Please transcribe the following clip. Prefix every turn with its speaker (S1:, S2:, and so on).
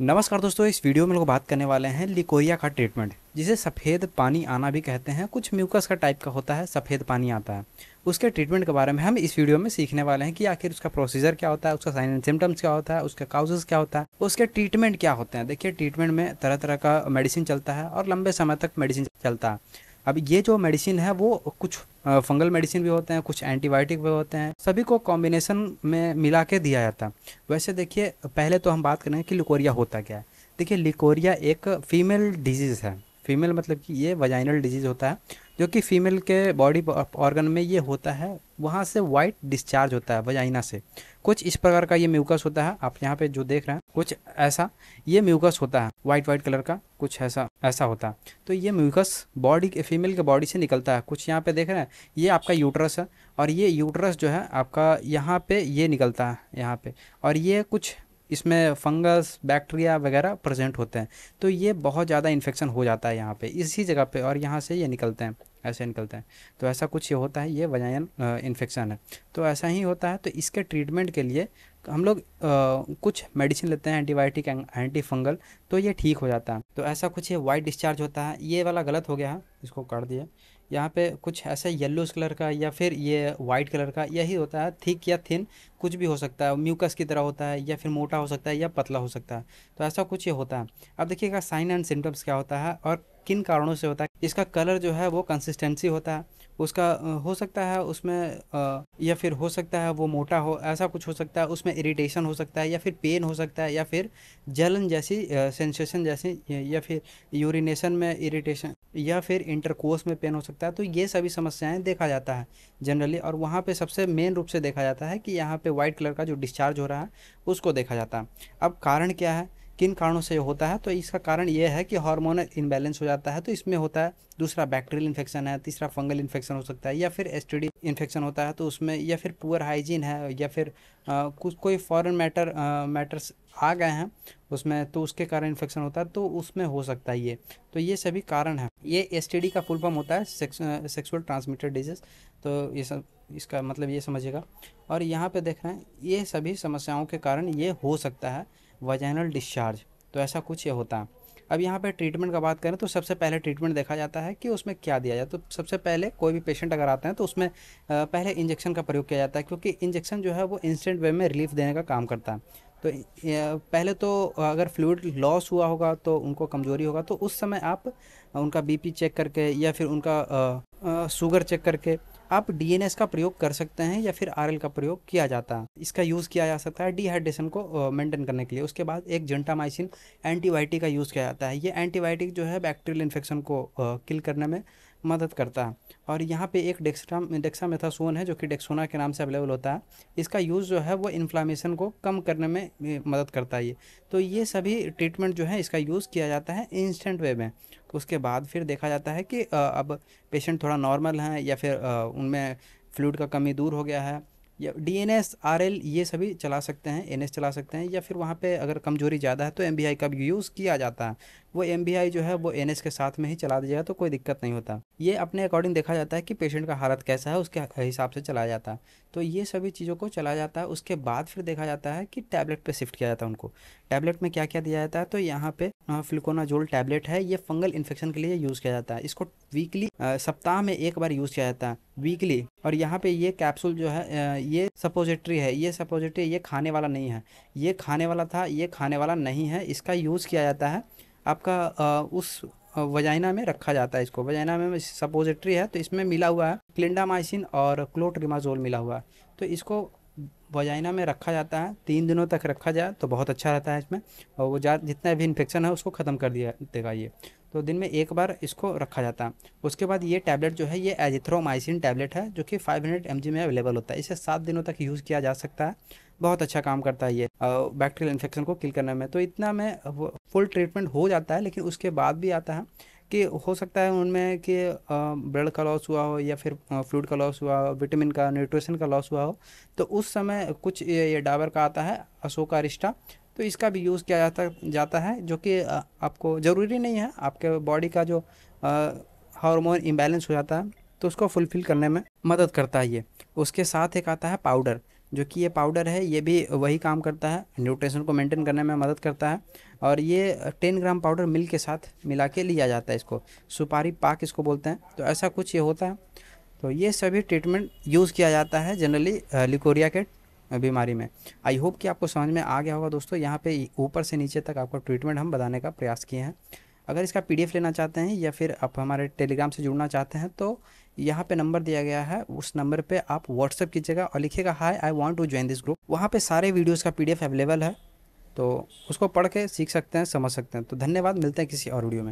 S1: नमस्कार दोस्तों इस वीडियो में लोग बात करने वाले हैं लिकोरिया का ट्रीटमेंट जिसे सफ़ेद पानी आना भी कहते हैं कुछ म्यूकस का टाइप का होता है सफ़ेद पानी आता है उसके ट्रीटमेंट के बारे में हम इस वीडियो में सीखने वाले हैं कि आखिर उसका प्रोसीजर क्या होता है उसका साइन एंड सिम्टम्स क्या होता है उसका काउजेस क्या होता है उसके ट्रीटमेंट क्या होते हैं देखिए ट्रीटमेंट में तरह तरह का मेडिसिन चलता है और लंबे समय तक मेडिसिन चलता है अब ये जो मेडिसिन है वो कुछ फंगल मेडिसिन भी होते हैं कुछ एंटीबायोटिक भी होते हैं सभी को कॉम्बिनेशन में मिला के दिया जाता है वैसे देखिए पहले तो हम बात करेंगे कि लिकोरिया होता क्या है देखिए लिकोरिया एक फीमेल डिजीज़ है फीमेल मतलब कि ये वजाइनल डिजीज़ होता है जो कि फीमेल के बॉडी ऑर्गन में ये होता है वहाँ से वाइट डिस्चार्ज होता है वजाइना से कुछ इस प्रकार का ये म्यूकस होता है आप यहाँ पे जो देख रहे हैं कुछ ऐसा ये म्यूकस होता है वाइट वाइट कलर का कुछ ऐसा ऐसा होता है तो ये म्यूकस बॉडी के फीमेल के बॉडी से निकलता है कुछ यहाँ पे देख रहे हैं ये आपका यूट्रस है और ये यूट्रस जो है आपका यहाँ पे ये निकलता है यहाँ पे और ये कुछ इसमें फंगस बैक्टीरिया वगैरह प्रेजेंट होते हैं तो ये बहुत ज़्यादा इन्फेक्शन हो जाता है यहाँ पे इसी जगह पे और यहाँ से ये निकलते हैं ऐसे निकलते हैं तो ऐसा कुछ ये होता है ये वजायन इन्फेक्शन है तो ऐसा ही होता है तो इसके ट्रीटमेंट के लिए हम लोग कुछ मेडिसिन लेते हैं एंटीबायोटिक एंटी फंगल तो ये ठीक हो जाता है तो ऐसा कुछ ये वाइट डिस्चार्ज होता है ये वाला गलत हो गया है इसको काट दिया यहाँ पे कुछ ऐसा येल्लोज कलर का या फिर ये वाइट कलर का यही होता है थिक या थिन कुछ भी हो सकता है म्यूकस की तरह होता है या फिर मोटा हो सकता है या पतला हो सकता है तो ऐसा कुछ ये होता है अब देखिएगा साइन एंड सिम्टम्स क्या होता है और किन कारणों से होता है इसका कलर जो है वो कंसिस्टेंसी होता है उसका हो सकता है उसमें या फिर हो सकता है वो मोटा हो ऐसा कुछ हो सकता है उसमें इरिटेशन हो सकता है या फिर पेन हो सकता है या फिर जलन जैसी सेंसेशन जैसी या फिर यूरिनेशन में इरिटेशन या फिर इंटरकोर्स में पेन हो सकता है तो ये सभी समस्याएं देखा जाता है जनरली और वहाँ पे सबसे मेन रूप से देखा जाता है कि यहाँ पे व्हाइट कलर का जो डिस्चार्ज हो रहा है उसको देखा जाता है अब कारण क्या है किन कारणों से होता है तो इसका कारण यह है कि हार्मोनल इम्बैलेंस हो जाता है तो इसमें होता है दूसरा बैक्टीरियल इन्फेक्शन है तीसरा फंगल इन्फेक्शन हो सकता है या फिर एस इन्फेक्शन होता है तो उसमें या फिर पुअर हाइजीन है या फिर आ, कुछ कोई फॉरन मैटर मैटर्स आ गए हैं उसमें तो उसके कारण इन्फेक्शन होता है तो उसमें हो सकता है ये तो ये सभी कारण है ये एस का फुल फॉर्म होता है सेक्सुअल ट्रांसमिटेड डिजीज तो ये सब इसका मतलब ये समझिएगा और यहाँ पे देख रहे हैं ये सभी समस्याओं के कारण ये हो सकता है वजैनल डिस्चार्ज तो ऐसा कुछ ये होता है अब यहाँ पे ट्रीटमेंट का बात करें तो सबसे पहले ट्रीटमेंट देखा जाता है कि उसमें क्या दिया जाए तो सबसे पहले कोई भी पेशेंट अगर आते हैं तो उसमें पहले इंजेक्शन का प्रयोग किया जाता है क्योंकि इंजेक्शन जो है वो इंस्टेंट वे में रिलीफ देने का काम करता है तो पहले तो अगर फ्लूड लॉस हुआ होगा तो उनको कमज़ोरी होगा तो उस समय आप उनका बीपी चेक करके या फिर उनका शुगर चेक करके आप डी का प्रयोग कर सकते हैं या फिर आर का प्रयोग किया जाता है इसका यूज़ किया जा सकता है डिहाइड्रेशन को मेंटेन करने के लिए उसके बाद एक जेंटामाइसिन एंटीबायोटिक का यूज़ किया जाता है ये एंटीबायोटिक जो है बैक्टीरियल इन्फेक्शन को किल करने में मदद करता है और यहाँ पे एक डेक्सा डेक्सामेथासोन है जो कि डेक्सोना के नाम से अवेलेबल होता है इसका यूज़ जो है वो इन्फ्लामेशन को कम करने में मदद करता है ये तो ये सभी ट्रीटमेंट जो है इसका यूज़ किया जाता है इंस्टेंट वे में उसके बाद फिर देखा जाता है कि अब पेशेंट थोड़ा नॉर्मल हैं या फिर उनमें फ्लूड का कमी दूर हो गया है या D N S R L ये सभी चला सकते हैं एन एस चला सकते हैं या फिर वहाँ पे अगर कमजोरी ज़्यादा है तो एम बी आई का भी यूज़ किया जाता है वो एम जो है वो एन के साथ में ही चला दिया जाएगा तो कोई दिक्कत नहीं होता ये अपने अकॉर्डिंग देखा जाता है कि पेशेंट का हालत कैसा है उसके हिसाब से चलाया जाता है तो ये सभी चीज़ों को चला जाता है उसके बाद फिर देखा जाता है कि टैबलेट पे शिफ्ट किया जाता है उनको टैबलेट में क्या क्या दिया जाता है तो यहाँ पे फ्लिकोनाजोल टैबलेट है ये फंगल इन्फेक्शन के लिए यूज़ किया जाता है इसको वीकली सप्ताह में एक बार यूज़ किया जाता है वीकली और यहाँ पे ये कैप्सूल जो है ये सपोजिटरी है ये सपोजिटरी ये खाने वाला नहीं है ये खाने वाला था ये खाने वाला नहीं है इसका यूज़ किया जाता है आपका उस वजाइना में रखा जाता है इसको वजाइना में सपोजिट्री है तो इसमें मिला हुआ है क्लिंडामाइसिन और क्लोट्रिमाजोल मिला हुआ है तो इसको वजाइना में रखा जाता है तीन दिनों तक रखा जाए तो बहुत अच्छा रहता है इसमें और वो जा जितना भी इन्फेक्शन है उसको ख़त्म कर दिया देगा ये तो दिन में एक बार इसको रखा जाता है उसके बाद ये टैबलेट जो है ये एजिथ्रोमाइसिन टैबलेट है जो कि 500 हंड्रेड में अवेलेबल होता है इसे सात दिनों तक यूज़ किया जा सकता है बहुत अच्छा काम करता है ये बैक्टीरियल इन्फेक्शन को किल करने में तो इतना में फुल ट्रीटमेंट हो जाता है लेकिन उसके बाद भी आता है कि हो सकता है उनमें कि ब्लड का लॉस हुआ हो या फिर फ्लूड का लॉस हुआ हो विटामिन का न्यूट्रिशन का लॉस हुआ हो तो उस समय कुछ ये डाबर का आता है अशोका रिश्ता तो इसका भी यूज़ किया जाता जाता है जो कि आपको ज़रूरी नहीं है आपके बॉडी का जो हार्मोन इम्बैलेंस हो जाता है तो उसको फुलफ़िल करने में मदद करता है ये उसके साथ एक आता है पाउडर जो कि ये पाउडर है ये भी वही काम करता है न्यूट्रिशन को मेंटेन करने में मदद करता है और ये टेन ग्राम पाउडर मिल के साथ मिला के लिया जाता है इसको सुपारी पाक इसको बोलते हैं तो ऐसा कुछ ये होता है तो ये सभी ट्रीटमेंट यूज़ किया जाता है जनरली लिकोरिया के बीमारी में आई होप कि आपको समझ में आ गया होगा दोस्तों यहाँ पे ऊपर से नीचे तक आपको ट्रीटमेंट हम बताने का प्रयास किए हैं अगर इसका पीडीएफ लेना चाहते हैं या फिर आप हमारे टेलीग्राम से जुड़ना चाहते हैं तो यहाँ पे नंबर दिया गया है उस नंबर पे आप व्हाट्सअप कीजिएगा और लिखिएगा hi I want to join this group वहाँ पे सारे वीडियोस का पीडीएफ अवेलेबल है तो उसको पढ़ के सीख सकते हैं समझ सकते हैं तो धन्यवाद मिलते हैं किसी और वीडियो में